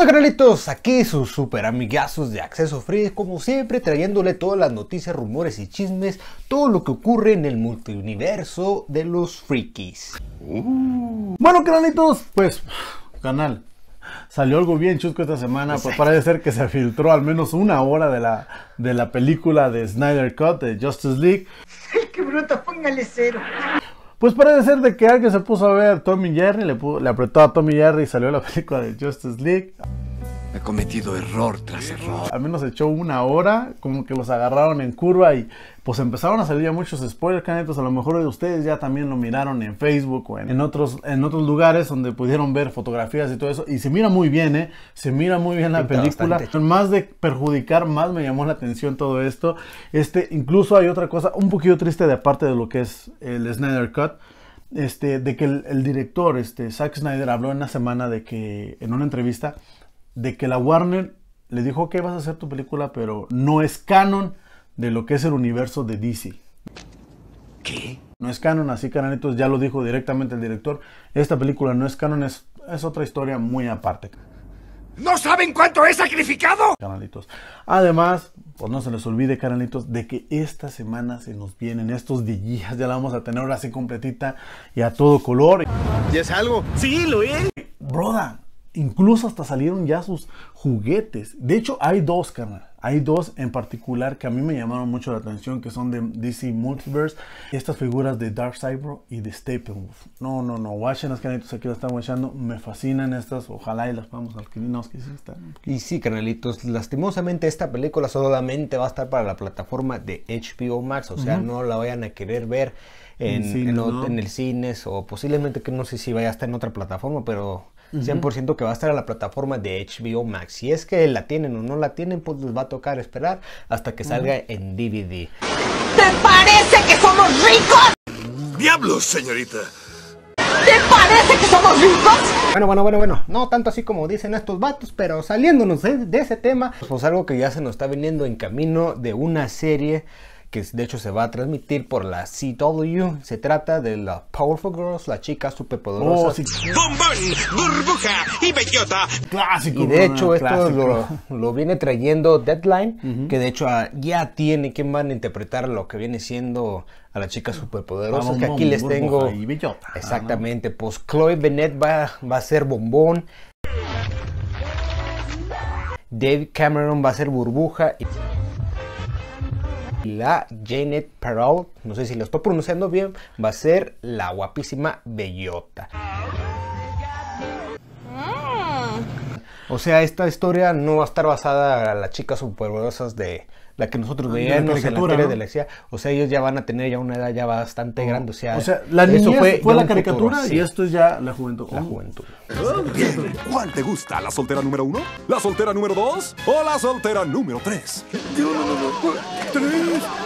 Bueno canalitos? Aquí sus super amigazos de Acceso Free, como siempre trayéndole todas las noticias, rumores y chismes, todo lo que ocurre en el multiuniverso de los Freakies uh. Bueno canalitos, pues canal, salió algo bien chusco esta semana, pues parece ser que se filtró al menos una hora de la, de la película de Snyder Cut de Justice League. ¡Qué bruto! Póngale cero. Pues parece ser de que alguien se puso a ver Tommy Jerry, le, le apretó a Tommy Jerry y salió la película de Justice League. He cometido error tras error. Al menos echó una hora, como que los agarraron en curva y pues empezaron a salir ya muchos spoilers, canetos. A lo mejor ustedes ya también lo miraron en Facebook o en, otros, en otros lugares donde pudieron ver fotografías y todo eso. Y se mira muy bien, ¿eh? Se mira muy bien la película. Más de perjudicar, más me llamó la atención todo esto. Este, incluso hay otra cosa un poquito triste de aparte de lo que es el Snyder Cut. Este, de que el, el director, este, Zack Snyder, habló en una semana de que, en una entrevista, de que la Warner le dijo, que vas a hacer tu película, pero no es canon de lo que es el universo de DC. ¿Qué? No es canon, así caranitos, ya lo dijo directamente el director. Esta película no es canon, es, otra historia muy aparte. ¿No saben cuánto he sacrificado? Canalitos. Además, pues no se les olvide, canalitos, de que esta semana se nos vienen estos días. Ya la vamos a tener ahora así completita y a todo color. ¿Ya es algo? Sí, lo es. Broda, Incluso hasta salieron ya sus juguetes. De hecho, hay dos, carnal. Hay dos en particular que a mí me llamaron mucho la atención, que son de DC Multiverse. Estas figuras de Dark Cyber y de Steppenwolf. No, no, no. Watchen las canalitos, aquí las están watchando. Me fascinan estas. Ojalá y las podamos adquirir. No, que sí están. Y sí, canalitos. Lastimosamente, esta película solamente va a estar para la plataforma de HBO Max. O sea, no la vayan a querer ver en, en, en el cines o posiblemente que no sé si vaya a estar en otra plataforma, pero 100% que va a estar a la plataforma de HBO Max. Si es que la tienen o no la tienen, pues les va a tocar esperar hasta que salga en DVD. ¿Te parece que somos ricos? ¡Diablos, señorita! ¿Te parece que somos ricos? Bueno, bueno, bueno, bueno, no tanto así como dicen estos vatos, pero saliéndonos de, de ese tema, pues algo que ya se nos está viniendo en camino de una serie que de hecho se va a transmitir por la CW. Se trata de la Powerful Girls, la chica superpoderosa. Oh, ¡Bombón! ¡Burbuja! ¡Y bellota! Clásico. Y de hecho, esto lo, viene trayendo Deadline, que de hecho ah, ya tiene Que van a interpretar lo que viene siendo a la chica superpoderosa. que aquí les tengo. Exactamente. Pues Chloe Bennett va, va a ser bombón. Dave Cameron va a ser burbuja. Y... La Janet Perrault, no sé si lo estoy pronunciando bien, va a ser la guapísima Bellota. O sea, esta historia no va a estar basada a las chicas superpoderosas de la que nosotros veíamos en la serie de la O sea, ellos ya van a tener ya una edad ya bastante oh. grande. O sea, la niña fue, la caricatura y esto es ya la juventud. La juventud. ¿Cuál te gusta? ¿La soltera número uno? ¿La soltera número dos? ¿O la soltera número tres? Yo no, no, no. Tres.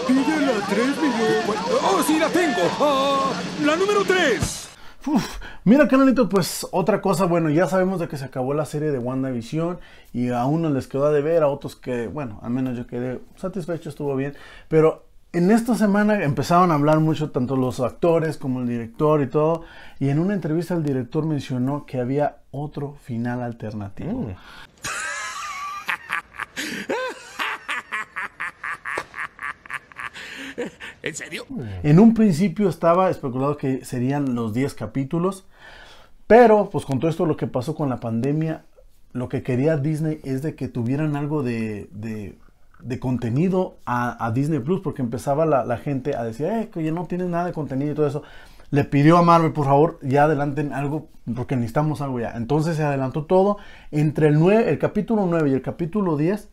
Pide la tres, Oh, sí, la tengo. Ah, la número tres. Uf, Mira, canalito, pues otra cosa, bueno, ya sabemos de que se acabó la serie de WandaVision y a unos les quedó de ver, a otros que, bueno, al menos yo quedé satisfecho, estuvo bien, pero en esta semana empezaron a hablar mucho tanto los actores como el director y todo, y en una entrevista el director mencionó que había otro final alternativo. Mm. ¿En serio? En un principio estaba especulado que serían los 10 capítulos, pero pues con todo esto lo que pasó con la pandemia, lo que quería Disney es de que tuvieran algo de, contenido a, Disney Plus, porque empezaba la, gente a decir, eh, que ya no tienen nada de contenido y todo eso. Le pidió a Marvel, por favor, ya adelanten algo, porque necesitamos algo ya. Entonces se adelantó todo. Entre el, 9, el capítulo 9 y el capítulo 10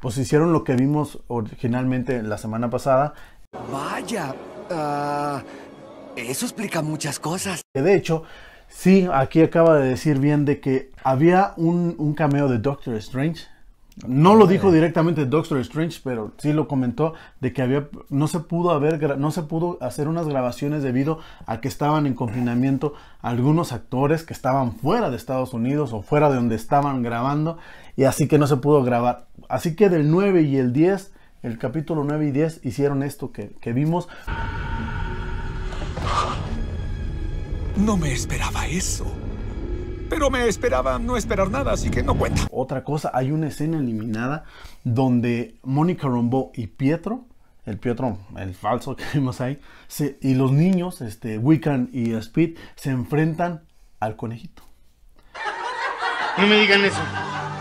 pues hicieron lo que vimos originalmente la semana pasada. Vaya, ah, eso explica muchas cosas. De hecho, sí, aquí acaba de decir bien de que había un, un cameo de Doctor Strange no lo dijo directamente Doctor Strange, pero sí lo comentó de que había no se pudo haber no se pudo hacer unas grabaciones debido a que estaban en confinamiento algunos actores que estaban fuera de Estados Unidos o fuera de donde estaban grabando y así que no se pudo grabar. Así que del 9 y el 10, el capítulo 9 y 10 hicieron esto que vimos. No me esperaba eso pero me esperaba no esperar nada, así que no cuenta. Otra cosa, hay una escena eliminada donde Mónica Rombo y Pietro, el Pietro, el falso que vimos ahí, y los niños, este, Wiccan y Speed, se enfrentan al conejito. No me digan eso.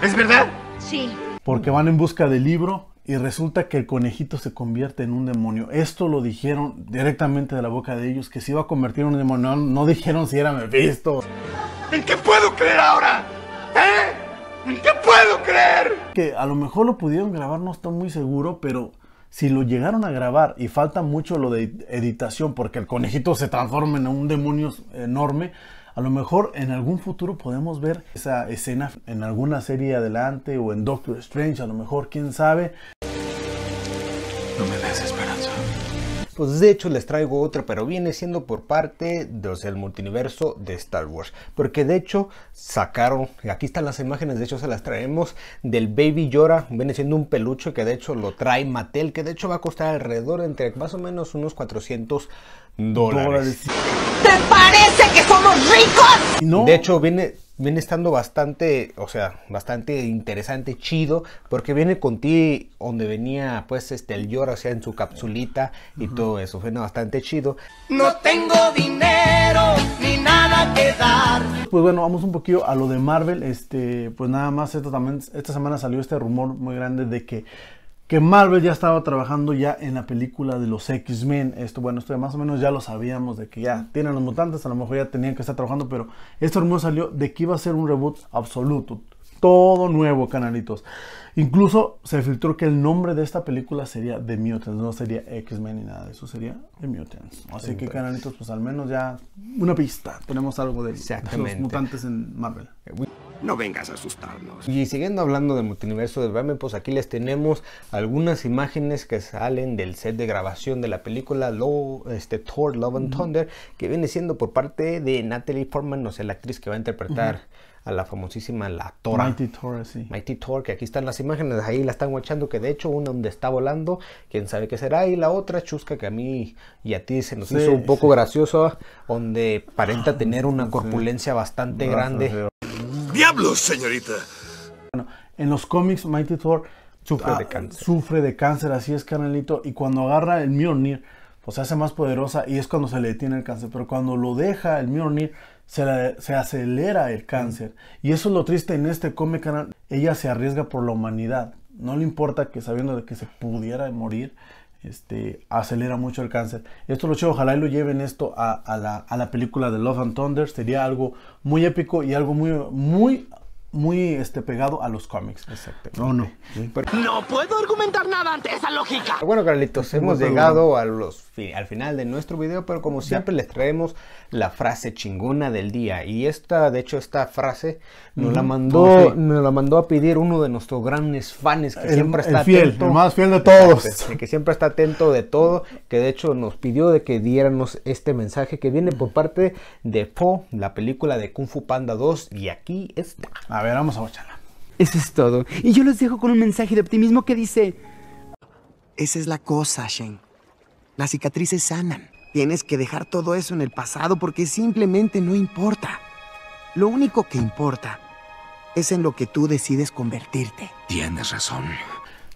¿Es verdad? Sí. Porque van en busca del libro y resulta que el conejito se convierte en un demonio. Esto lo dijeron directamente de la boca de ellos, que se iba a convertir en un demonio. No, dijeron si era Mephisto. ¿En qué puedo creer ahora? ¿Eh? ¿En qué puedo creer? Que a lo mejor lo pudieron grabar, no estoy muy seguro, pero si lo llegaron a grabar y falta mucho lo de editación porque el conejito se transforma en un demonio enorme, a lo mejor en algún futuro podemos ver esa escena en alguna serie adelante o en Doctor Strange, a lo mejor, quién sabe. No me des esperanza. Pues de hecho les traigo otra, pero viene siendo por parte del el multiverso de Star Wars. Porque de hecho sacaron, aquí están las imágenes, de hecho se las traemos, del Baby llora, Viene siendo un peluche que de hecho lo trae Mattel, que de hecho va a costar alrededor entre más o menos unos 400 dólares. ¿Te parece que somos ricos? No. De hecho viene viene estando bastante, o sea, bastante interesante, chido, porque viene con ti donde venía pues este el Yor o sea, en su capsulita y todo eso, suena bastante chido. No tengo dinero ni nada que dar. Pues bueno, vamos un poquito a lo de Marvel, este, pues nada más esto también esta semana salió este rumor muy grande de que que Marvel ya estaba trabajando ya en la película de los X-Men. Esto, bueno, esto más o menos ya lo sabíamos de que ya tienen los mutantes, a lo mejor ya tenían que estar trabajando, pero esto hermoso salió de que iba a ser un reboot absoluto, todo nuevo, canalitos. Incluso se filtró que el nombre de esta película sería The Mutants, no sería X-Men ni nada de eso, sería The Mutants. Así que, canalitos, pues al menos ya una pista, tenemos algo de, de los mutantes en Marvel. Eh, no vengas a asustarnos. Y siguiendo hablando del multiverso de Batman, pues aquí les tenemos algunas imágenes que salen del set de grabación de la película Lo, este, Thor Love and Thunder, que viene siendo por parte de Natalie Portman, no sé, la actriz que va a interpretar. a la famosísima la Tora. Mighty Thor sí. Mighty Thor. que aquí están las imágenes, ahí la están guachando, que de hecho una donde está volando, quién sabe qué será, y la otra chusca que a mí y a ti se nos hizo un poco gracioso, donde aparenta ah, tener una corpulencia bastante grande. ¡Diablos, señorita! Bueno, en los cómics, Mighty Thor sufre, ah, de cáncer. así es, canalito. Y cuando agarra el Mjolnir, pues se hace más poderosa y es cuando se le detiene el cáncer. Pero cuando lo deja el Mjolnir, se, se, acelera el cáncer. Y eso es lo triste en este cómic, canal. Ella se arriesga por la humanidad. No le importa que sabiendo de que se pudiera morir, este, acelera mucho el cáncer. Esto lo chido, ojalá lo lleven esto a, la, película de Love and Thunder. Sería algo muy épico y algo muy, muy muy este, pegado a los cómics. exacto No, no. No puedo argumentar nada ante esa lógica. Bueno, Carlitos, hemos llegado a los, al final de nuestro video, pero como siempre les traemos la frase chingona del día. Y esta, de hecho, esta frase nos la mandó, nos la mandó a pedir uno de nuestros grandes fans que siempre está fiel, atento. El más fiel de todos. el que siempre está atento de todo, que de hecho nos pidió de que diéramos este mensaje que viene por parte de fo la película de Kung Fu Panda 2, y aquí está. Ah, a ver, vamos a bacharla. Eso es todo. Y yo los dejo con un mensaje de optimismo que dice... Esa es la cosa, Shen. Las cicatrices sanan. Tienes que dejar todo eso en el pasado porque simplemente no importa. Lo único que importa es en lo que tú decides convertirte. Tienes razón.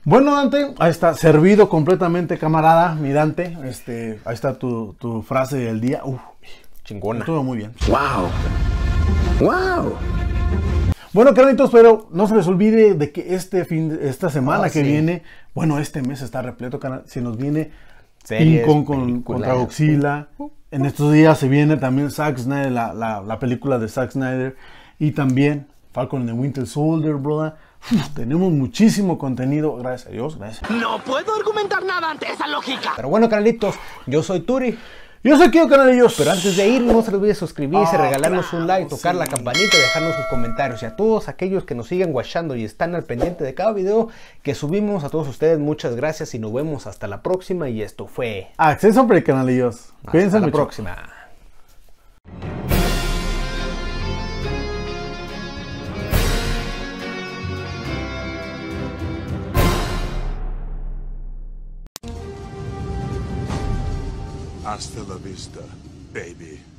Bueno, Dante, ahí está, servido completamente, camarada, mi Dante. Este, ahí está tu, tu frase del día. Uf, chingona. Estuvo muy bien. ¡Wow! ¡Wow! Bueno, carlitos, pero no se les olvide de que este fin, esta semana ah, que viene, bueno, este mes está repleto, canal, se nos viene Incon con, contra Godzilla. En estos días se viene también Zack Snyder, la, la, película de Zack Snyder. Y también Falcon and the Winter Soldier, brother. tenemos muchísimo contenido, gracias a Dios, gracias. No puedo argumentar nada ante esa lógica. Pero bueno, Carlitos, yo soy Turi. Yo soy Kido Canalillos, pero antes de irnos no se les olvide suscribirse, ah, regalarnos un like, tocar la campanita y dejarnos sus comentarios. Y a todos aquellos que nos siguen guachando y están al pendiente de cada video que subimos, a todos ustedes muchas gracias y nos vemos hasta la próxima. Y esto fue Acceso Canalillos. Cuídense hasta la próxima. Hasta la vista, baby.